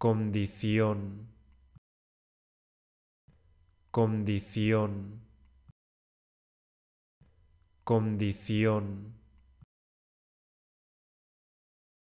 condición, condición, condición.